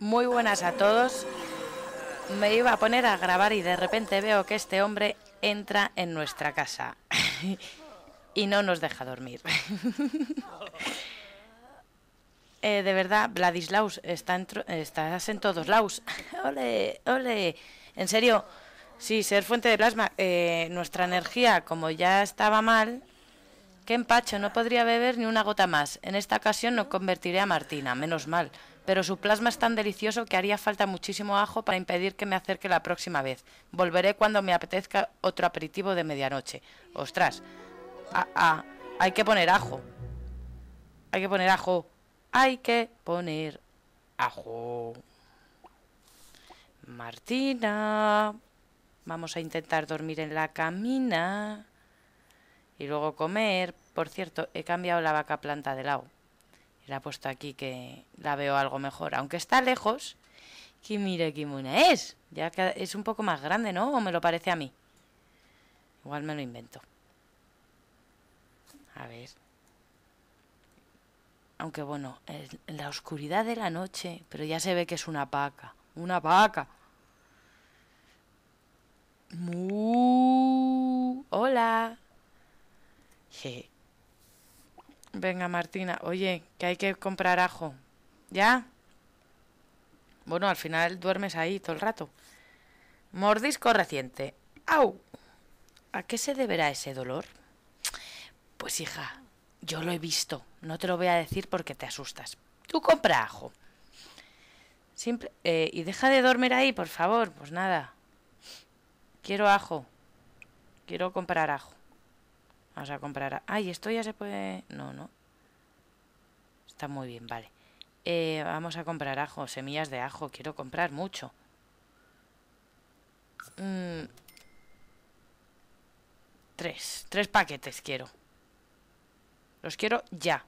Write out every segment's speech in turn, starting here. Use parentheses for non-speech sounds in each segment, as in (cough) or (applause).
Muy buenas a todos. Me iba a poner a grabar y de repente veo que este hombre entra en nuestra casa (laughs) y no nos deja dormir. (laughs) Eh, de verdad, Vladislaus, está en estás en todos lados. (laughs) ole, ole. En serio, sí, ser fuente de plasma, eh, nuestra energía, como ya estaba mal, qué empacho, no podría beber ni una gota más. En esta ocasión no convertiré a Martina, menos mal, pero su plasma es tan delicioso que haría falta muchísimo ajo para impedir que me acerque la próxima vez. Volveré cuando me apetezca otro aperitivo de medianoche. Ostras, ah, ah, hay que poner ajo. Hay que poner ajo. Hay que poner ajo. Martina, vamos a intentar dormir en la camina y luego comer. Por cierto, he cambiado la vaca planta de lado. La he puesto aquí que la veo algo mejor. Aunque está lejos. mire que Kimune es. Ya que es un poco más grande, ¿no? ¿O me lo parece a mí? Igual me lo invento. A ver. Aunque bueno, en la oscuridad de la noche, pero ya se ve que es una vaca. Una vaca. Hola. Venga, Martina, oye, que hay que comprar ajo. ¿Ya? Bueno, al final duermes ahí todo el rato. Mordisco reciente. ¡Au! ¿A qué se deberá ese dolor? Pues hija, yo lo he visto. No te lo voy a decir porque te asustas. Tú compra ajo. Simple, eh, y deja de dormir ahí, por favor. Pues nada. Quiero ajo. Quiero comprar ajo. Vamos a comprar... ¡Ay, esto ya se puede...! No, no. Está muy bien, vale. Eh, vamos a comprar ajo, semillas de ajo. Quiero comprar mucho. Mm. Tres. Tres paquetes quiero. Los quiero ya.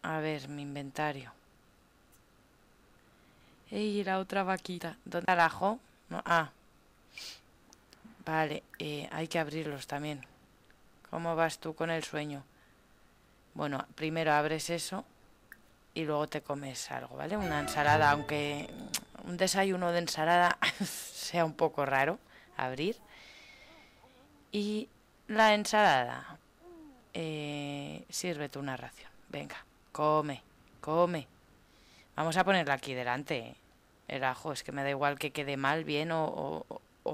A ver, mi inventario. Y la otra vaquita. ¿Dónde está el ajo? ah. Vale, eh, hay que abrirlos también. ¿Cómo vas tú con el sueño? Bueno, primero abres eso y luego te comes algo, ¿vale? Una ensalada, aunque un desayuno de ensalada (laughs) sea un poco raro abrir. Y la ensalada, eh, tu una ración. Venga, come, come. Vamos a ponerla aquí delante. El ajo, es que me da igual que quede mal, bien o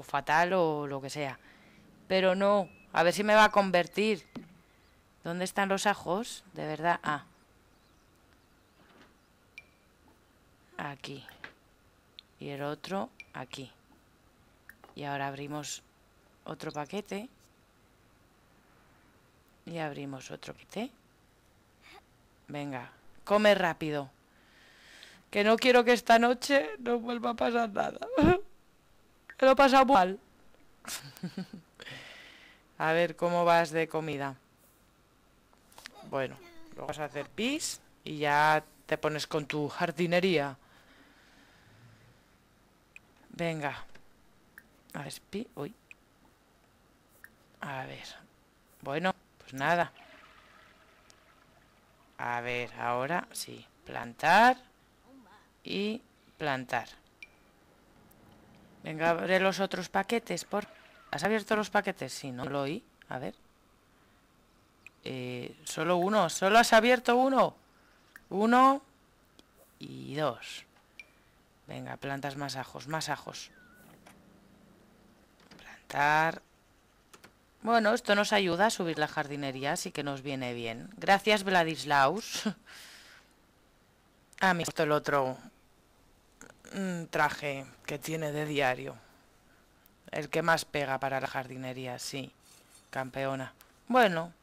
fatal o lo que sea. Pero no, a ver si me va a convertir. ¿Dónde están los ajos? De verdad. Ah. Aquí. Y el otro aquí. Y ahora abrimos otro paquete. Y abrimos otro paquete. Venga, come rápido. Que no quiero que esta noche no vuelva a pasar nada. Que (laughs) lo pasa pasado mal. (laughs) A ver cómo vas de comida. Bueno, luego vas a hacer pis y ya te pones con tu jardinería. Venga. A ver, pi... A ver. Bueno, pues nada. A ver, ahora sí. Plantar y plantar. Venga, abre los otros paquetes, por... ¿Has abierto los paquetes? Sí, no lo oí. A ver. Eh, solo uno. Solo has abierto uno. Uno y dos. Venga, plantas más ajos, más ajos. Plantar. Bueno, esto nos ayuda a subir la jardinería, así que nos viene bien. Gracias, Vladislaus. (laughs) Ah, mira, esto el otro mm, traje que tiene de diario. El que más pega para la jardinería, sí. Campeona. Bueno,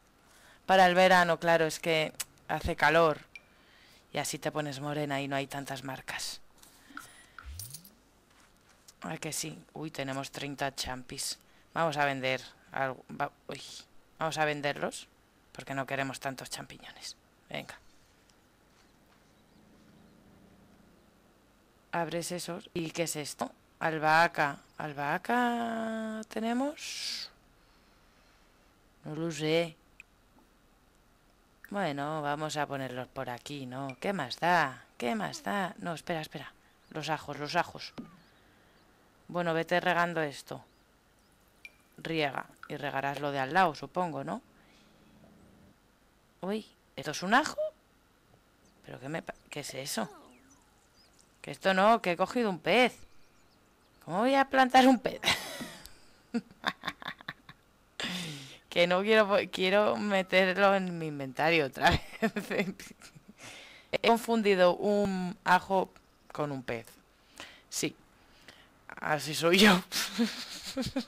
para el verano, claro, es que hace calor. Y así te pones morena y no hay tantas marcas. Ay, ah, que sí. Uy, tenemos 30 champis. Vamos a vender algo. uy. Vamos a venderlos. Porque no queremos tantos champiñones. Venga. Abres esos. ¿Y qué es esto? Albahaca. ¿Albahaca tenemos? No lo sé. Bueno, vamos a ponerlos por aquí, ¿no? ¿Qué más da? ¿Qué más da? No, espera, espera. Los ajos, los ajos. Bueno, vete regando esto. Riega. Y regarás lo de al lado, supongo, ¿no? Uy, ¿esto es un ajo? ¿Pero qué, me qué es eso? Que esto no, que he cogido un pez. ¿Cómo Voy a plantar un pez? (laughs) que no quiero quiero meterlo en mi inventario otra vez. (laughs) He confundido un ajo con un pez. Sí. Así soy yo.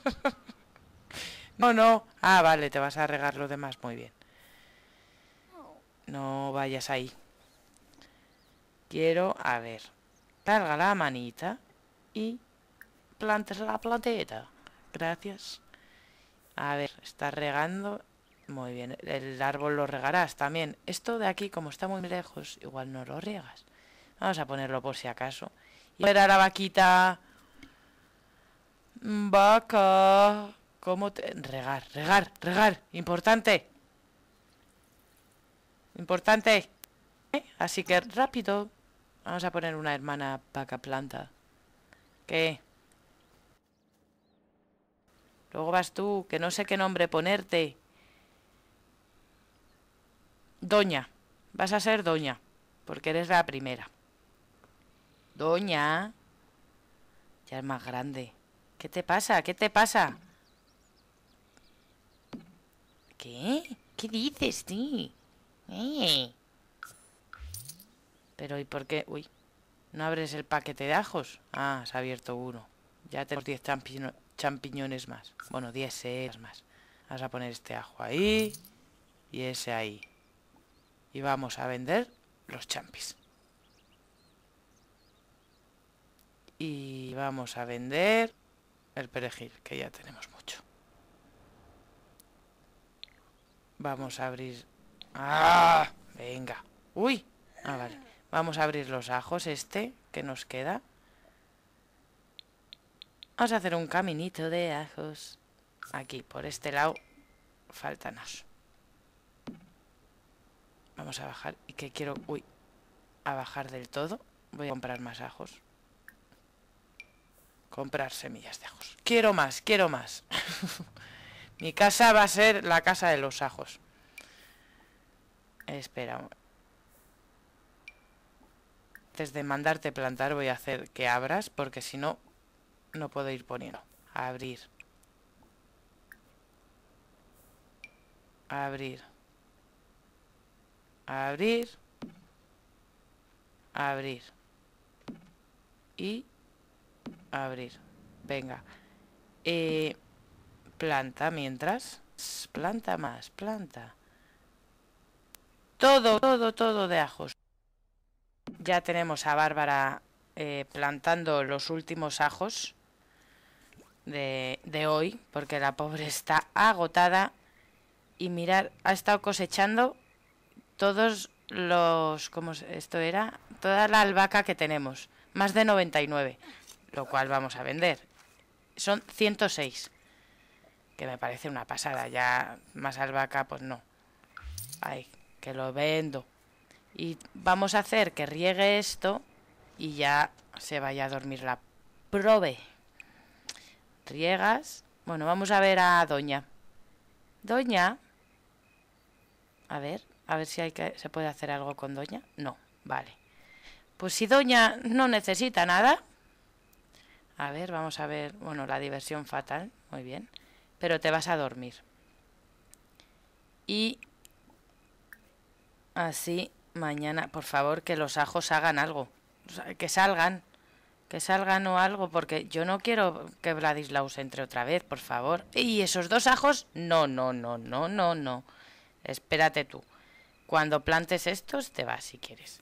(laughs) no, no. Ah, vale, te vas a regar los demás. Muy bien. No vayas ahí. Quiero, a ver, carga la manita y plantes la planteta. Gracias. A ver, está regando. Muy bien, el árbol lo regarás también. Esto de aquí, como está muy lejos, igual no lo riegas. Vamos a ponerlo por si acaso. Y ahora la vaquita. Vaca. ¿Cómo te...? Regar, regar, regar. Importante. Importante. ¿Eh? Así que rápido. Vamos a poner una hermana vaca planta. ¿Qué? Luego vas tú, que no sé qué nombre ponerte. Doña. Vas a ser doña, porque eres la primera. Doña. Ya es más grande. ¿Qué te pasa? ¿Qué te pasa? ¿Qué? ¿Qué dices, ti? Eh. Pero ¿y por qué? Uy, no abres el paquete de ajos. Ah, se ha abierto uno. Ya tenemos 10 champiñones champiñones más. Bueno, 10 es más. Vamos a poner este ajo ahí y ese ahí. Y vamos a vender los champis. Y vamos a vender el perejil, que ya tenemos mucho. Vamos a abrir... ¡Ah! Venga. ¡Uy! Ah, vamos a abrir los ajos este que nos queda. Vamos a hacer un caminito de ajos. Aquí, por este lado, faltanos. Vamos a bajar. Y que quiero... Uy, a bajar del todo. Voy a comprar más ajos. Comprar semillas de ajos. Quiero más, quiero más. (laughs) Mi casa va a ser la casa de los ajos. Espera. Antes de mandarte plantar voy a hacer que abras, porque si no no puedo ir poniendo. Abrir. Abrir. Abrir. Abrir. Y abrir. Venga. Eh, planta mientras. Planta más, planta. Todo, todo, todo de ajos. Ya tenemos a Bárbara eh, plantando los últimos ajos de, hoy, porque la pobre está agotada y mirar, ha estado cosechando todos los, ¿cómo esto era? Toda la albahaca que tenemos, más de 99, lo cual vamos a vender. Son 106, que me parece una pasada, ya más albahaca, pues no. Ay, que lo vendo. Y vamos a hacer que riegue esto y ya se vaya a dormir la prove riegas, Bueno, vamos a ver a Doña. Doña. A ver, a ver si hay que, se puede hacer algo con Doña. No, vale. Pues si Doña no necesita nada. A ver, vamos a ver. Bueno, la diversión fatal. Muy bien. Pero te vas a dormir. Y así mañana, por favor, que los ajos hagan algo. que salgan que salga o algo, porque yo no quiero que Vladislaus entre otra vez, por favor. Y esos dos ajos, no, no, no, no, no, no. Espérate tú. Cuando plantes estos, te vas si quieres.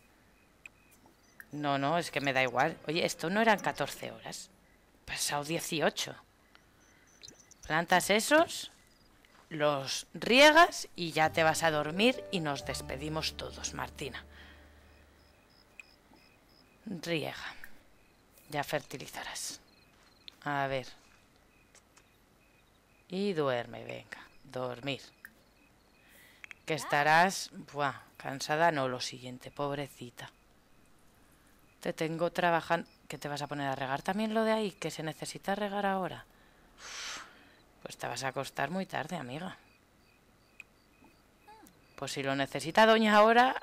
No, no, es que me da igual. Oye, esto no eran 14 horas. Pasado 18. Plantas esos, los riegas y ya te vas a dormir y nos despedimos todos, Martina. Riega. Ya fertilizarás. A ver. Y duerme, venga. Dormir. Que estarás... Buah, cansada no, lo siguiente, pobrecita. Te tengo trabajando... ¿Que te vas a poner a regar también lo de ahí? ¿Que se necesita regar ahora? pues te vas a acostar muy tarde, amiga. Pues si lo necesita doña ahora...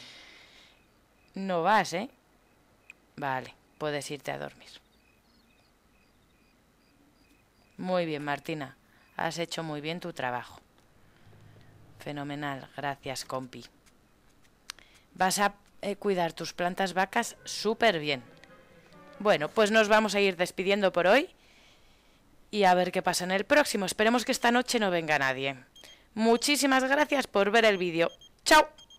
(laughs) no vas, ¿eh? Vale, puedes irte a dormir. Muy bien, Martina. Has hecho muy bien tu trabajo. Fenomenal, gracias, compi. Vas a eh, cuidar tus plantas vacas súper bien. Bueno, pues nos vamos a ir despidiendo por hoy y a ver qué pasa en el próximo. Esperemos que esta noche no venga nadie. Muchísimas gracias por ver el vídeo. ¡Chao!